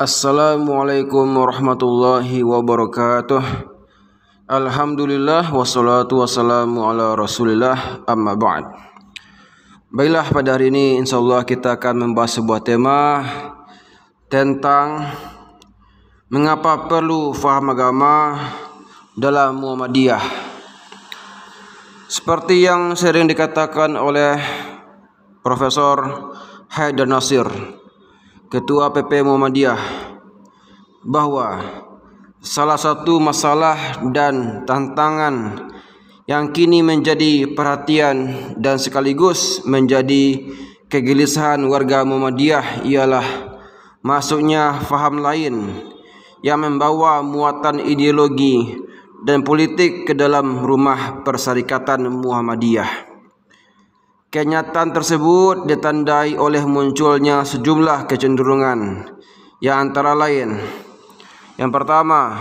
Assalamualaikum warahmatullahi wabarakatuh Alhamdulillah wassalatu wassalamu ala rasulillah amma ba'd Baiklah pada hari ini insyaAllah kita akan membahas sebuah tema Tentang Mengapa perlu faham agama dalam Muhammadiyah Seperti yang sering dikatakan oleh Profesor Haidar Nasir Nasir Ketua PP Muhammadiyah bahawa salah satu masalah dan tantangan yang kini menjadi perhatian dan sekaligus menjadi kegelisahan warga Muhammadiyah ialah masuknya faham lain yang membawa muatan ideologi dan politik ke dalam rumah persyarikatan Muhammadiyah. Kenyataan tersebut ditandai oleh munculnya sejumlah kecenderungan yang antara lain yang pertama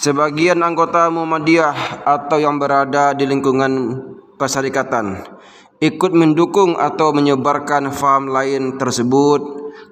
sebagian anggota Muhammadiyah atau yang berada di lingkungan persyarikatan ikut mendukung atau menyebarkan faham lain tersebut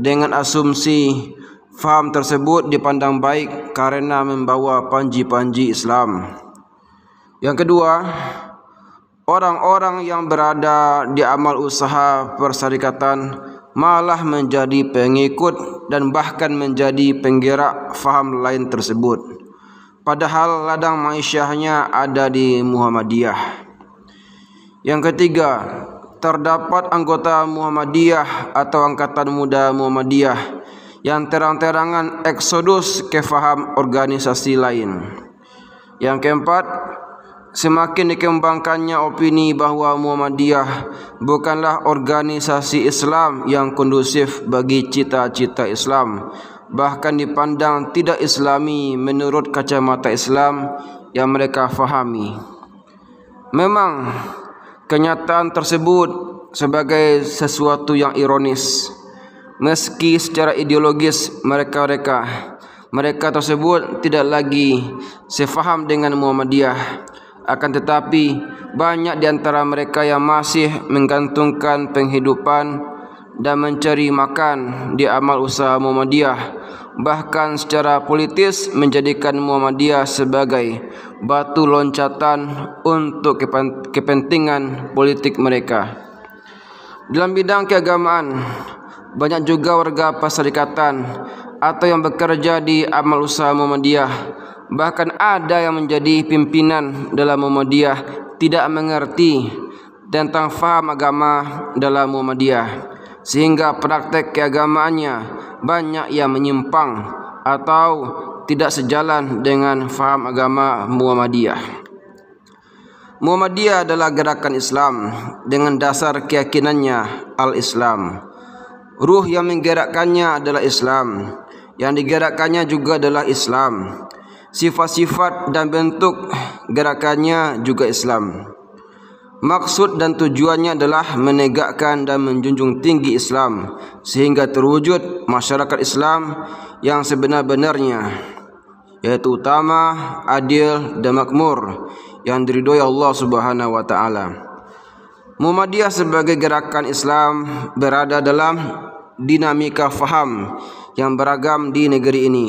dengan asumsi faham tersebut dipandang baik karena membawa panji-panji Islam. Yang kedua, orang-orang yang berada di amal usaha perserikatan malah menjadi pengikut dan bahkan menjadi penggerak faham lain tersebut. Padahal ladang maisyahnya ada di Muhammadiyah. Yang ketiga, terdapat anggota Muhammadiyah atau Angkatan Muda Muhammadiyah yang terang-terangan eksodus ke faham organisasi lain. Yang keempat, semakin dikembangkannya opini bahawa Muhammadiyah bukanlah organisasi Islam yang kondusif bagi cita-cita Islam bahkan dipandang tidak islami menurut kacamata Islam yang mereka fahami memang kenyataan tersebut sebagai sesuatu yang ironis meski secara ideologis mereka-reka mereka tersebut tidak lagi sefaham dengan Muhammadiyah akan tetapi banyak di antara mereka yang masih menggantungkan penghidupan dan mencari makan di amal usaha Muhammadiyah bahkan secara politis menjadikan Muhammadiyah sebagai batu loncatan untuk kepentingan politik mereka. Dalam bidang keagamaan, banyak juga warga perserikatan atau yang bekerja di amal usaha Muhammadiyah bahkan ada yang menjadi pimpinan dalam Muhammadiyah tidak mengerti tentang faham agama dalam Muhammadiyah sehingga praktek keagamaannya banyak yang menyimpang atau tidak sejalan dengan faham agama Muhammadiyah. Muhammadiyah adalah gerakan Islam dengan dasar keyakinannya Al-Islam. Ruh yang menggerakkannya adalah Islam. Yang digerakkannya juga adalah Islam. Islam sifat-sifat dan bentuk gerakannya juga Islam. Maksud dan tujuannya adalah menegakkan dan menjunjung tinggi Islam sehingga terwujud masyarakat Islam yang sebenar-benarnya yaitu utama, adil dan makmur yang diridhoi Allah Subhanahu wa taala. Muhammadiyah sebagai gerakan Islam berada dalam dinamika faham yang beragam di negeri ini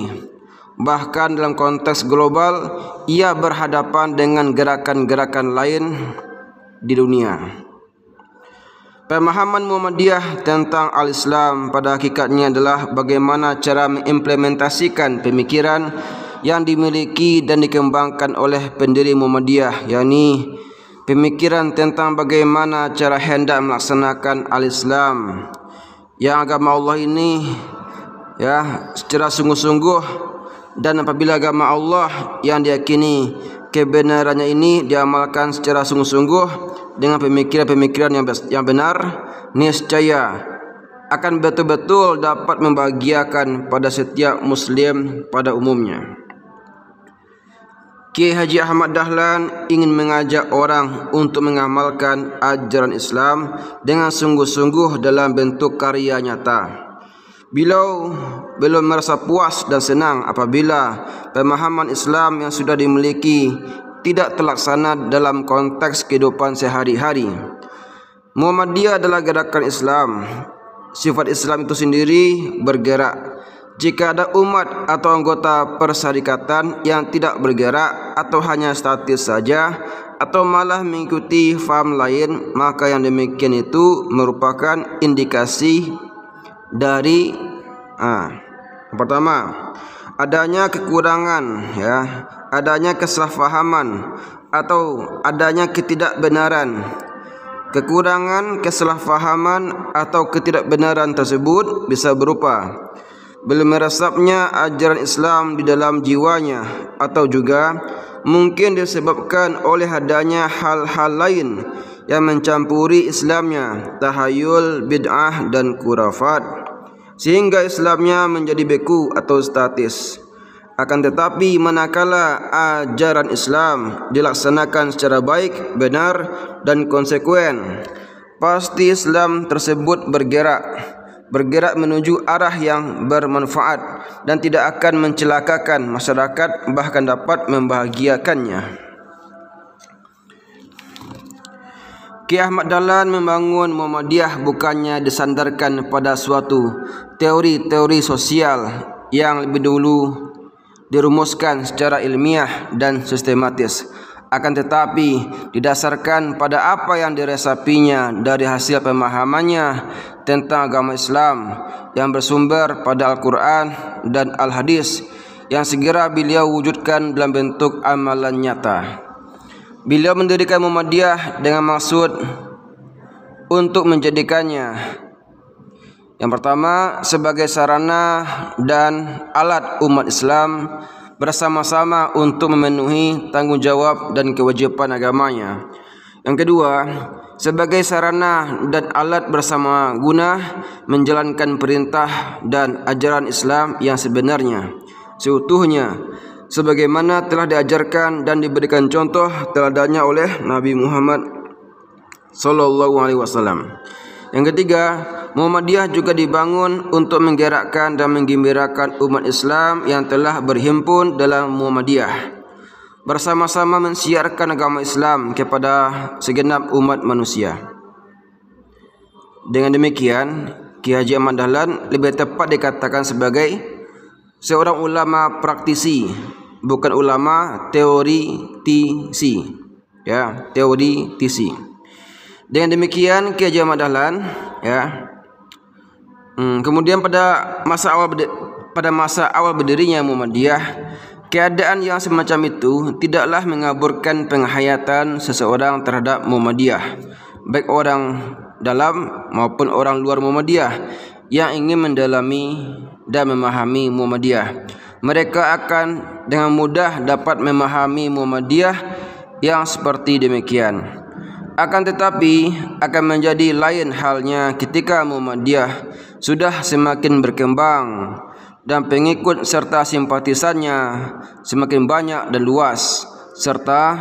bahkan dalam konteks global ia berhadapan dengan gerakan-gerakan lain di dunia Pemahaman Muhammadiyah tentang Al-Islam pada hakikatnya adalah bagaimana cara mengimplementasikan pemikiran yang dimiliki dan dikembangkan oleh pendiri Muhammadiyah yakni pemikiran tentang bagaimana cara hendak melaksanakan Al-Islam yang agama Allah ini ya secara sungguh-sungguh dan apabila agama Allah yang diyakini kebenarannya ini diamalkan secara sungguh-sungguh dengan pemikiran-pemikiran yang, yang benar niscaya akan betul-betul dapat membahagiakan pada setiap muslim pada umumnya Ki Haji Ahmad Dahlan ingin mengajak orang untuk mengamalkan ajaran Islam dengan sungguh-sungguh dalam bentuk karya nyata. Bila belum merasa puas dan senang apabila pemahaman Islam yang sudah dimiliki tidak terlaksana dalam konteks kehidupan sehari-hari. Muhammadiyah adalah gerakan Islam. Sifat Islam itu sendiri bergerak. Jika ada umat atau anggota persyarikatan yang tidak bergerak atau hanya statis saja atau malah mengikuti faham lain, maka yang demikian itu merupakan indikasi dari ah uh. Yang pertama, adanya kekurangan ya, adanya kesalahpahaman atau adanya ketidakbenaran. Kekurangan, kesalahpahaman atau ketidakbenaran tersebut bisa berupa belum meresapnya ajaran Islam di dalam jiwanya atau juga mungkin disebabkan oleh adanya hal-hal lain yang mencampuri Islamnya, tahayul, bid'ah dan kurafat sehingga Islamnya menjadi beku atau statis. Akan tetapi manakala ajaran Islam dilaksanakan secara baik, benar dan konsekuen, pasti Islam tersebut bergerak bergerak menuju arah yang bermanfaat dan tidak akan mencelakakan masyarakat bahkan dapat membahagiakannya. Ki Ahmad Dahlan membangun Muhammadiyah bukannya disandarkan pada suatu teori-teori sosial yang lebih dulu dirumuskan secara ilmiah dan sistematis akan tetapi didasarkan pada apa yang diresapinya dari hasil pemahamannya tentang agama Islam yang bersumber pada Al-Quran dan Al-Hadis yang segera beliau wujudkan dalam bentuk amalan nyata. Beliau mendirikan Muhammadiyah dengan maksud untuk menjadikannya yang pertama sebagai sarana dan alat umat Islam bersama-sama untuk memenuhi tanggungjawab dan kewajipan agamanya. Yang kedua, sebagai sarana dan alat bersama guna menjalankan perintah dan ajaran Islam yang sebenarnya, seutuhnya sebagaimana telah diajarkan dan diberikan contoh teladannya oleh Nabi Muhammad sallallahu alaihi wasallam. Yang ketiga, Muhammadiyah juga dibangun untuk menggerakkan dan menggembirakan umat Islam yang telah berhimpun dalam Muhammadiyah bersama-sama mensiarkan agama Islam kepada segenap umat manusia. Dengan demikian, Ki Haji Ahmad Dahlan lebih tepat dikatakan sebagai seorang ulama praktisi bukan ulama teori TC ya teori TC dengan demikian Kiai Jamal Dahlan ya hmm, kemudian pada masa awal pada masa awal berdirinya Muhammadiyah keadaan yang semacam itu tidaklah mengaburkan penghayatan seseorang terhadap Muhammadiyah baik orang dalam maupun orang luar Muhammadiyah yang ingin mendalami dan memahami Muhammadiyah. mereka akan dengan mudah dapat memahami Muhammadiyah yang seperti demikian. Akan tetapi akan menjadi lain halnya ketika Muhammadiyah sudah semakin berkembang dan pengikut serta simpatisannya semakin banyak dan luas serta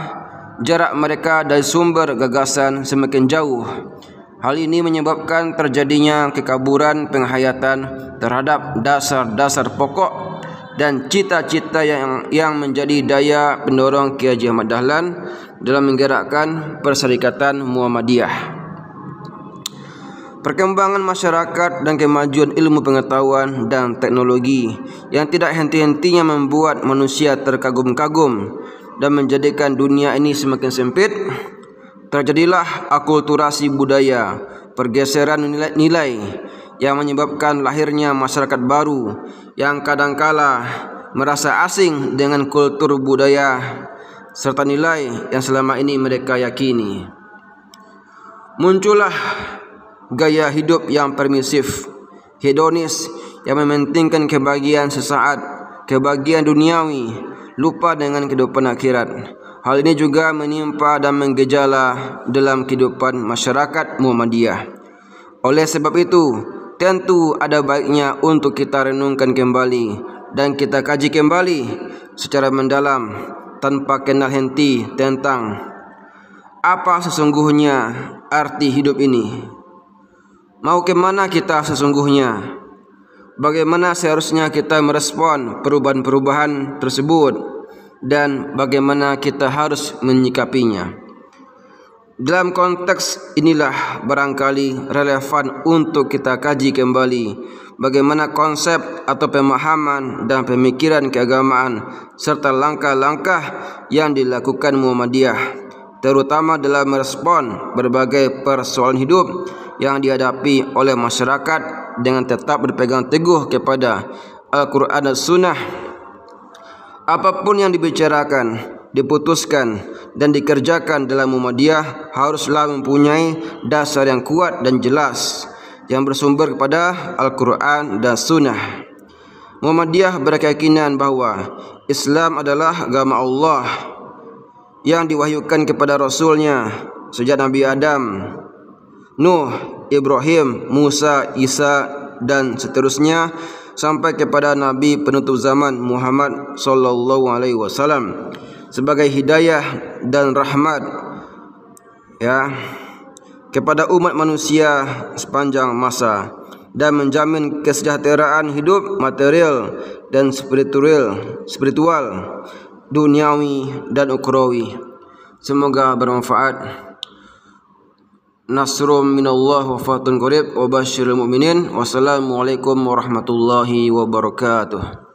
jarak mereka dari sumber gagasan semakin jauh. Hal ini menyebabkan terjadinya kekaburan penghayatan terhadap dasar-dasar pokok dan cita-cita yang yang menjadi daya pendorong Kiai Haji Ahmad Dahlan dalam menggerakkan Perserikatan Muhammadiyah. Perkembangan masyarakat dan kemajuan ilmu pengetahuan dan teknologi yang tidak henti-hentinya membuat manusia terkagum-kagum dan menjadikan dunia ini semakin sempit, terjadilah akulturasi budaya, pergeseran nilai-nilai yang menyebabkan lahirnya masyarakat baru yang kadangkala merasa asing dengan kultur budaya serta nilai yang selama ini mereka yakini. Muncullah gaya hidup yang permisif, hedonis yang mementingkan kebahagiaan sesaat, kebahagiaan duniawi, lupa dengan kehidupan akhirat. Hal ini juga menimpa dan menggejala dalam kehidupan masyarakat Muhammadiyah. Oleh sebab itu, tentu ada baiknya untuk kita renungkan kembali dan kita kaji kembali secara mendalam tanpa kenal henti tentang apa sesungguhnya arti hidup ini. Mau kemana kita sesungguhnya? Bagaimana seharusnya kita merespon perubahan-perubahan tersebut dan bagaimana kita harus menyikapinya? Dalam konteks inilah barangkali relevan untuk kita kaji kembali bagaimana konsep atau pemahaman dan pemikiran keagamaan serta langkah-langkah yang dilakukan Muhammadiyah terutama dalam merespon berbagai persoalan hidup yang dihadapi oleh masyarakat dengan tetap berpegang teguh kepada Al-Quran dan Sunnah. Apapun yang dibicarakan, diputuskan, dan dikerjakan dalam Muhammadiyah haruslah mempunyai dasar yang kuat dan jelas yang bersumber kepada Al-Quran dan Sunnah. Muhammadiyah berkeyakinan bahawa Islam adalah agama Allah yang diwahyukan kepada Rasulnya sejak Nabi Adam, Nuh, Ibrahim, Musa, Isa dan seterusnya sampai kepada Nabi penutup zaman Muhammad sallallahu alaihi wasallam sebagai hidayah dan rahmat ya kepada umat manusia sepanjang masa dan menjamin kesejahteraan hidup material dan spiritual spiritual duniawi dan ukhrawi semoga bermanfaat nasrum minallah wa fatun qrib wa basyiril mu'minin wassalamualaikum warahmatullahi wabarakatuh